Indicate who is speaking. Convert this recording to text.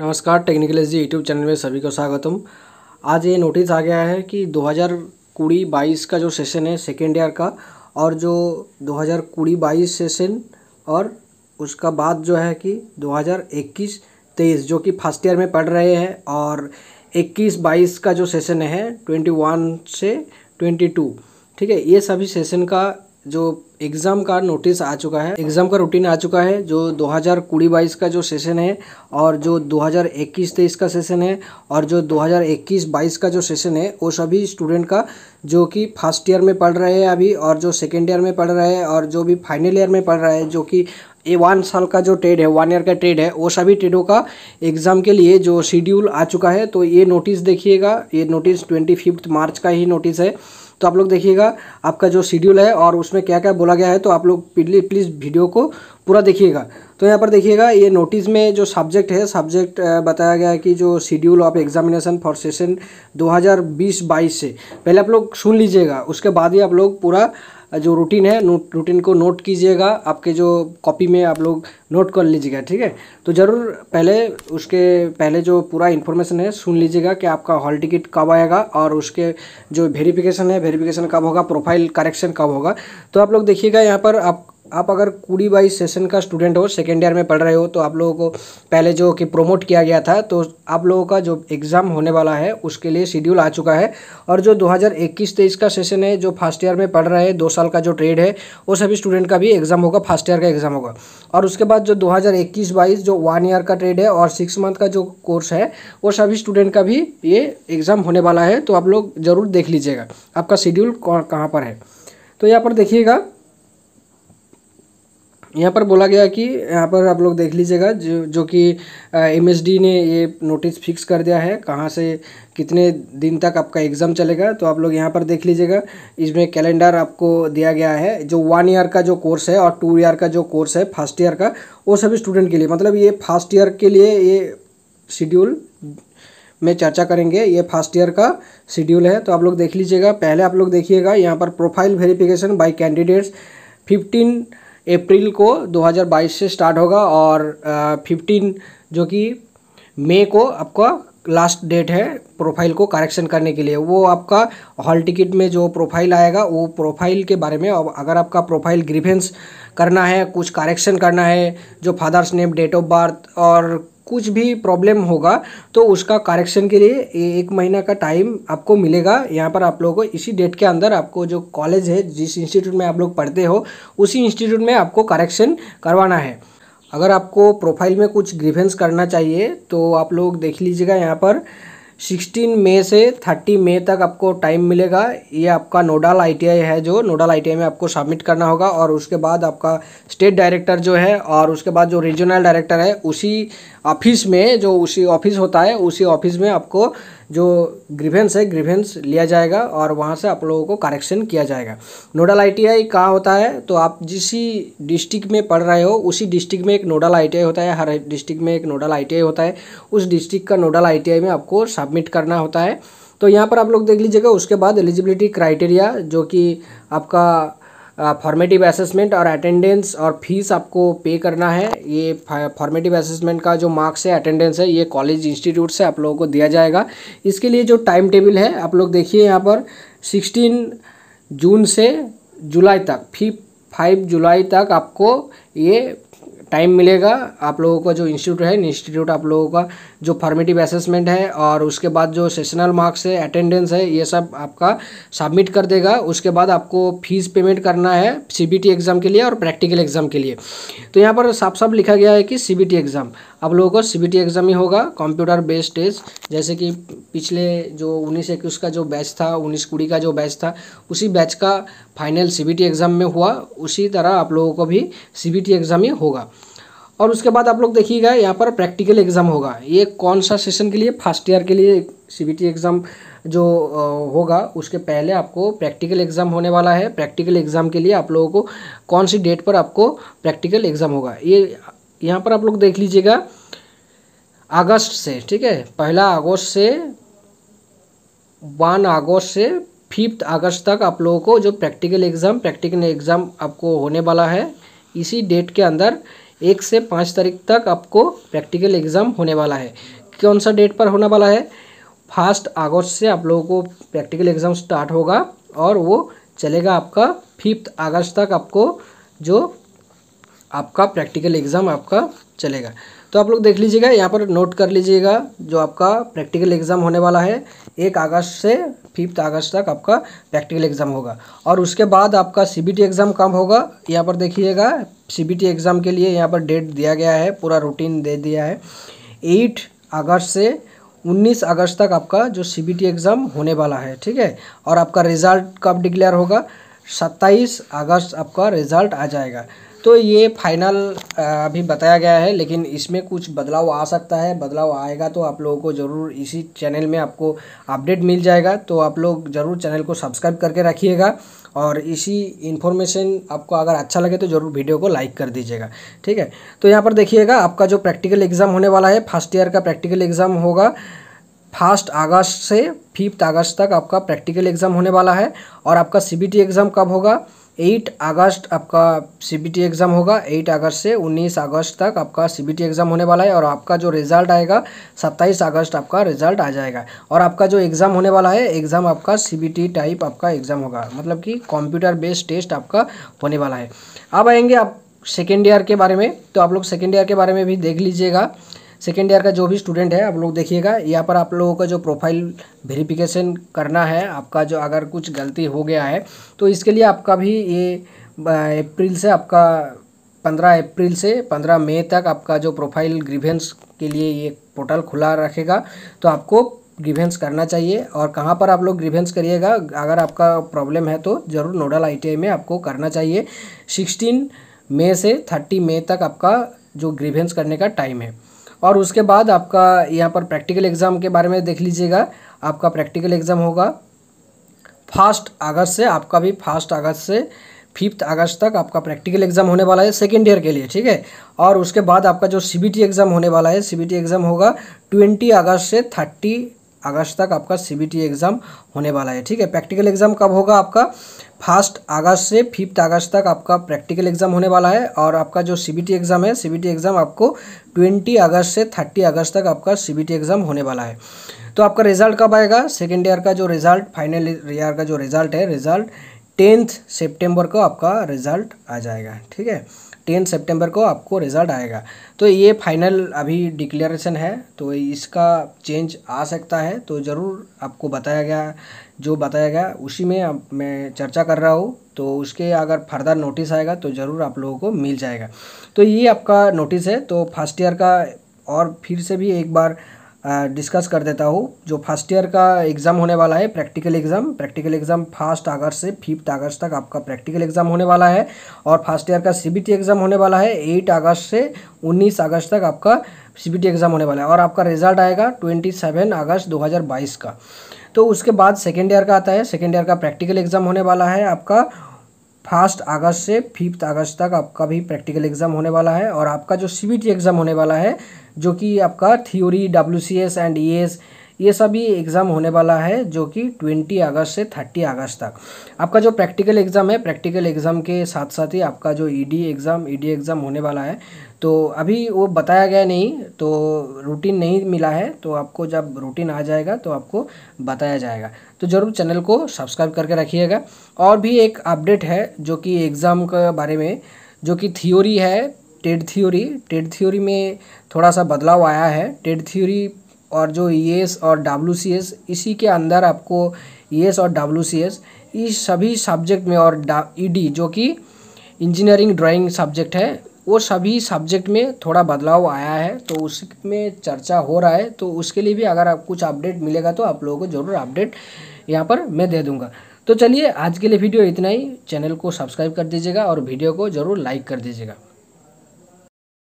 Speaker 1: नमस्कार technical S G YouTube channel में सभी को स्वागतम आज ये नोटिस आ गया है कि दो हज़ार कुड़ी बाईस का जो सेशन है सेकेंड ईयर का और जो दो हज़ार कुड़ी बाईस सेशन और उसका बाद जो है कि दो हज़ार इक्कीस तेईस जो कि फर्स्ट ईयर में पढ़ रहे हैं और इक्कीस बाईस का जो सेशन है वन से टू ठीक है ये सभी सेशन का जो एग्ज़ाम का नोटिस आ चुका है एग्ज़ाम का रूटीन आ चुका है जो दो हज़ार कुड़ी बाईस का जो सेशन है और जो दो हज़ार इक्कीस तेईस का सेशन है और जो दो हज़ार इक्कीस बाईस का जो सेशन है वो सभी स्टूडेंट का जो कि फर्स्ट ईयर में पढ़ रहे हैं अभी और जो सेकेंड ईयर में पढ़ रहे हैं और जो भी फाइनल ईयर में पढ़ रहा है जो कि ये वन साल का जो ट्रेड है वन ईयर का ट्रेड है वो सभी ट्रेडों का एग्ज़ाम के लिए जो शेड्यूल आ चुका है तो ये नोटिस देखिएगा ये नोटिस ट्वेंटी मार्च का ही नोटिस है तो आप लोग देखिएगा आपका जो शेड्यूल है और उसमें क्या क्या बोला गया है तो आप लोग प्लीज़ वीडियो को पूरा देखिएगा तो यहाँ पर देखिएगा ये नोटिस में जो सब्जेक्ट है सब्जेक्ट बताया गया है कि जो schedule of examination for session 2020-22 से पहले आप लोग सुन लीजिएगा उसके बाद ही आप लोग पूरा जो रूटीन है रूटीन को नोट कीजिएगा आपके जो कॉपी में आप लोग नोट कर लीजिएगा ठीक है तो ज़रूर पहले उसके पहले जो पूरा इन्फॉर्मेशन है सुन लीजिएगा कि आपका हॉल टिकट कब आएगा और उसके जो वेरिफिकेशन है वेरिफिकेशन कब होगा प्रोफाइल करेक्शन कब होगा तो आप लोग देखिएगा यहाँ पर आप आप अगर कुड़ी बाई सेशन का स्टूडेंट हो सेकेंड ईयर में पढ़ रहे हो तो आप लोगों को पहले जो कि प्रोमोट किया गया था तो आप लोगों का जो एग्ज़ाम होने वाला है उसके लिए शेड्यूल आ चुका है और जो 2021-23 का सेशन है जो फर्स्ट ईयर में पढ़ रहे हैं दो साल का जो ट्रेड है वो सभी स्टूडेंट का भी एग्ज़ाम होगा फर्स्ट ईयर का एग्ज़ाम होगा और उसके बाद जो दो हज़ार जो वन ईयर का ट्रेड है और सिक्स मंथ का जो कोर्स है वो सभी स्टूडेंट का भी ये एग्ज़ाम होने वाला है तो आप लोग ज़रूर देख लीजिएगा आपका शेड्यूल कहाँ पर है तो यहाँ पर देखिएगा यहाँ पर बोला गया कि यहाँ पर आप लोग देख लीजिएगा जो जो कि एम ने ये नोटिस फिक्स कर दिया है कहाँ से कितने दिन तक आपका एग्ज़ाम चलेगा तो आप लोग यहाँ पर देख लीजिएगा इसमें कैलेंडर आपको दिया गया है जो वन ईयर का जो कोर्स है और टू ईयर का जो कोर्स है फर्स्ट ईयर का वो सभी स्टूडेंट के लिए मतलब ये फर्स्ट ईयर के लिए ये शेड्यूल में चर्चा करेंगे ये फर्स्ट ईयर का शेड्यूल है तो आप लोग देख लीजिएगा पहले आप लोग देखिएगा यहाँ पर profile verification by candidates fifteen April को 2022 से स्टार्ट होगा और फिफ्टीन जो कि मई को आपका लास्ट डेट है प्रोफाइल को करेक्शन करने के लिए वो आपका हॉल टिकट में जो प्रोफाइल आएगा वो प्रोफाइल के बारे में अगर आपका प्रोफाइल ग्रीफेंस करना है कुछ करेक्शन करना है जो father's name date of birth और कुछ भी प्रॉब्लम होगा तो उसका करेक्शन के लिए एक महीना का टाइम आपको मिलेगा यहाँ पर आप लोगों को इसी डेट के अंदर आपको जो कॉलेज है जिस इंस्टीट्यूट में आप लोग पढ़ते हो उसी इंस्टीट्यूट में आपको करेक्शन करवाना है अगर आपको प्रोफाइल में कुछ ग्रीवेंस करना चाहिए तो आप लोग देख लीजिएगा यहाँ पर 16 मई से 30 मई तक आपको टाइम मिलेगा ये आपका नोडल आईटीआई है जो नोडल आईटीआई में आपको सबमिट करना होगा और उसके बाद आपका स्टेट डायरेक्टर जो है और उसके बाद जो रीजनल डायरेक्टर है उसी ऑफिस में जो उसी ऑफिस होता है उसी ऑफिस में आपको जो ग्रीवेंस है ग्रीवेंस लिया जाएगा और वहाँ से आप लोगों को करेक्शन किया जाएगा नोडल आईटीआई कहाँ होता है तो आप जिस डिस्ट्रिक्ट में पढ़ रहे हो उसी डिस्ट्रिक्ट में एक नोडल आईटीआई होता है हर डिस्ट्रिक्ट में एक नोडल आईटीआई होता है उस डिस्ट्रिक्ट का नोडल आई में आपको सबमिट करना होता है तो यहाँ पर आप लोग देख लीजिएगा उसके बाद एलिजिबिलिटी क्राइटेरिया जो कि आपका फॉर्मेटिव असेसमेंट और अटेंडेंस और फीस आपको पे करना है ये फॉर्मेटिव असेसमेंट का जो मार्क्स है अटेंडेंस है ये कॉलेज इंस्टीट्यूट से आप लोगों को दिया जाएगा इसके लिए जो टाइम टेबल है आप लोग देखिए यहाँ पर सिक्सटीन जून से जुलाई तक फी फाइव जुलाई तक आपको ये टाइम मिलेगा आप लोगों का जो इंस्टीट्यूट है इंस्टीट्यूट आप लोगों का जो फॉर्मेटिव असेसमेंट है और उसके बाद जो सेशनल मार्क्स है अटेंडेंस है ये सब आपका सबमिट कर देगा उसके बाद आपको फीस पेमेंट करना है सीबीटी एग्ज़ाम के लिए और प्रैक्टिकल एग्ज़ाम के लिए तो यहाँ पर साफ साफ लिखा गया है कि सीबीटी एग्ज़ाम आप लोगों को सीबीटी एग्ज़ाम ही होगा कंप्यूटर बेस्ड टेस्ट जैसे कि पिछले जो उन्नीस इक्कीस का जो बैच था उन्नीस कुड़ी का जो बैच था उसी बैच का फाइनल सी एग्ज़ाम में हुआ उसी तरह आप लोगों को भी सी एग्ज़ाम ही होगा और उसके बाद आप लोग देखिएगा यहाँ पर प्रैक्टिकल एग्ज़ाम होगा ये कौन सा सेशन के लिए फर्स्ट ईयर के लिए सी एग्ज़ाम जो होगा उसके पहले आपको प्रैक्टिकल एग्ज़ाम होने वाला है प्रैक्टिकल एग्ज़ाम के लिए आप लोगों को कौन सी डेट पर आपको प्रैक्टिकल एग्ज़ाम होगा ये यहाँ पर आप लोग देख लीजिएगा अगस्त से ठीक है पहला अगस्त से वन अगस्त से फिफ्थ अगस्त तक आप लोगों को जो प्रैक्टिकल एग्ज़ाम प्रैक्टिकल एग्ज़ाम आपको होने वाला है इसी डेट के अंदर एक से पाँच तारीख तक आपको प्रैक्टिकल एग्ज़ाम होने वाला है कौन सा डेट पर होने वाला है फर्स्ट अगस्त से आप लोगों को प्रैक्टिकल एग्ज़ाम स्टार्ट होगा और वो चलेगा आपका फिफ्थ अगस्त तक आपको जो आपका प्रैक्टिकल एग्ज़ाम आपका चलेगा तो आप लोग देख लीजिएगा यहाँ पर नोट कर लीजिएगा जो आपका प्रैक्टिकल एग्ज़ाम होने वाला है एक अगस्त से फिफ्थ अगस्त तक आपका प्रैक्टिकल एग्ज़ाम होगा और उसके बाद आपका सी बी टी एग्ज़ाम कब होगा यहाँ पर देखिएगा सी बी टी एग्ज़ाम के लिए यहाँ पर डेट दिया गया है पूरा रूटीन दे दिया है एट अगस्त से उन्नीस अगस्त तक आपका जो सी बी टी एग्ज़ाम होने वाला है ठीक है और आपका रिज़ल्ट कब डिक्लेयर होगा सत्ताईस अगस्त आपका रिज़ल्ट आ जाएगा तो ये फाइनल अभी बताया गया है लेकिन इसमें कुछ बदलाव आ सकता है बदलाव आएगा तो आप लोगों को ज़रूर इसी चैनल में आपको अपडेट मिल जाएगा तो आप लोग ज़रूर चैनल को सब्सक्राइब करके रखिएगा और इसी इन्फॉर्मेशन आपको अगर अच्छा लगे तो ज़रूर वीडियो को लाइक कर दीजिएगा ठीक है तो यहाँ पर देखिएगा आपका जो प्रैक्टिकल एग्ज़ाम होने वाला है फर्स्ट ईयर का प्रैक्टिकल एग्ज़ाम होगा फर्स्ट अगस्त से फिफ्थ अगस्त तक आपका प्रैक्टिकल एग्ज़ाम होने वाला है और आपका सीबीटी एग्ज़ाम कब होगा एट अगस्त आपका सीबीटी एग्ज़ाम होगा एट अगस्त से उन्नीस अगस्त तक आपका सीबीटी एग्ज़ाम होने वाला है और आपका जो रिज़ल्ट आएगा सत्ताईस अगस्त आपका रिज़ल्ट आ जाएगा और आपका जो एग्ज़ाम होने वाला है एग्ज़ाम आपका सीबीटी टाइप आपका एग्ज़ाम होगा मतलब कि कंप्यूटर बेस्ड टेस्ट आपका होने वाला है अब आएंगे आप सेकेंड ईयर के बारे में तो आप लोग सेकेंड ईयर के बारे में भी देख लीजिएगा सेकेंड ईयर का जो भी स्टूडेंट है आप लोग देखिएगा यहाँ पर आप लोगों का जो प्रोफाइल वेरिफिकेशन करना है आपका जो अगर कुछ गलती हो गया है तो इसके लिए आपका भी ये अप्रैल से आपका पंद्रह अप्रैल से पंद्रह मई तक आपका जो प्रोफाइल ग्रीवेंस के लिए ये पोर्टल खुला रखेगा तो आपको ग्रीवेंस करना चाहिए और कहाँ पर आप लोग ग्रीवेंस करिएगा अगर आपका प्रॉब्लम है तो ज़रूर नोडल आईटीआई में आपको करना चाहिए सिक्सटीन मई से थर्टी मई तक आपका जो ग्रीवेंस करने का टाइम है और उसके बाद आपका यहाँ पर प्रैक्टिकल एग्ज़ाम के बारे में देख लीजिएगा आपका प्रैक्टिकल एग्ज़ाम होगा फास्ट अगस्त से आपका भी फास्ट अगस्त से फिफ्थ अगस्त तक आपका प्रैक्टिकल एग्जाम होने वाला है सेकेंड ईयर के लिए ठीक है और उसके बाद आपका जो सी एग्ज़ाम होने वाला है सी एग्ज़ाम होगा ट्वेंटी अगस्त से थर्टी अगस्त तक आपका सीबीटी एग्ज़ाम होने वाला है ठीक है प्रैक्टिकल एग्ज़ाम कब होगा आपका फर्स्ट अगस्त से फिफ्थ अगस्त तक आपका प्रैक्टिकल एग्ज़ाम होने वाला है और आपका जो सीबीटी एग्ज़ाम है सीबीटी एग्ज़ाम आपको ट्वेंटी अगस्त से थर्टी अगस्त तक आपका सीबीटी एग्ज़ाम होने वाला है तो आपका रिजल्ट कब आएगा सेकेंड ईयर का जो रिज़ल्ट फाइनल ईयर का जो रिज़ल्ट है रिज़ल्ट टेंथ सेप्टेम्बर को आपका रिज़ल्ट आ जाएगा ठीक है टेन सेप्टेम्बर को आपको रिज़ल्ट आएगा तो ये फाइनल अभी डिक्लेरेशन है तो इसका चेंज आ सकता है तो ज़रूर आपको बताया गया जो बताया गया उसी में अब मैं चर्चा कर रहा हूँ तो उसके अगर फर्दर नोटिस आएगा तो ज़रूर आप लोगों को मिल जाएगा तो ये आपका नोटिस है तो फर्स्ट ईयर का और फिर से भी एक बार डिस्कस कर देता हूँ जो फर्स्ट ईयर का एग्ज़ाम होने वाला है practical exam practical exam first August से फिफ्थ अगस्त तक आपका प्रैक्टिकल एग्ज़ाम होने वाला है और फर्स्ट ईयर का सीबीटी एग्ज़ाम होने वाला है एट अगस्त से उन्नीस अगस्त तक आपका सीबीटी एग्ज़ाम होने वाला है और आपका रिजल्ट आएगा ट्वेंटी सेवन अगस्त दो हज़ार बाईस का तो उसके बाद सेकेंड ईयर का आता है सेकेंड ईयर का प्रैक्टिकल एग्ज़ाम होने वाला है आपका फर्स्ट अगस्त से फिफ्थ अगस्त तक आपका भी प्रैक्टिकल एग्ज़ाम होने वाला है और आपका जो सी एग्ज़ाम होने वाला है जो कि आपका थ्योरी डब्ल्यू एंड ई ये सभी एग्ज़ाम होने वाला है जो कि ट्वेंटी अगस्त से थर्टी अगस्त तक आपका जो प्रैक्टिकल एग्ज़ाम है प्रैक्टिकल एग्ज़ाम के साथ साथ ही आपका जो ईडी एग्ज़ाम ईडी एग्ज़ाम होने वाला है तो अभी वो बताया गया नहीं तो रूटीन नहीं मिला है तो आपको जब रूटीन आ जाएगा तो आपको बताया जाएगा तो ज़रूर चैनल को सब्सक्राइब करके रखिएगा और भी एक अपडेट है जो कि एग्ज़ाम के बारे में जो कि थ्योरी है टेड थ्योरी टेड थ्योरी में थोड़ा सा बदलाव आया है टेड थ्योरी और जो ई e और डब्ल्यू इसी के अंदर आपको ई e और डब्ल्यू इस सभी सब्जेक्ट में और ई e जो कि इंजीनियरिंग ड्राइंग सब्जेक्ट है वो सभी सब्जेक्ट में थोड़ा बदलाव आया है तो उसमें चर्चा हो रहा है तो उसके लिए भी अगर आप कुछ अपडेट मिलेगा तो आप लोगों को ज़रूर अपडेट यहाँ पर मैं दे दूँगा तो चलिए आज के लिए वीडियो इतना ही चैनल को सब्सक्राइब कर दीजिएगा और वीडियो को ज़रूर लाइक कर दीजिएगा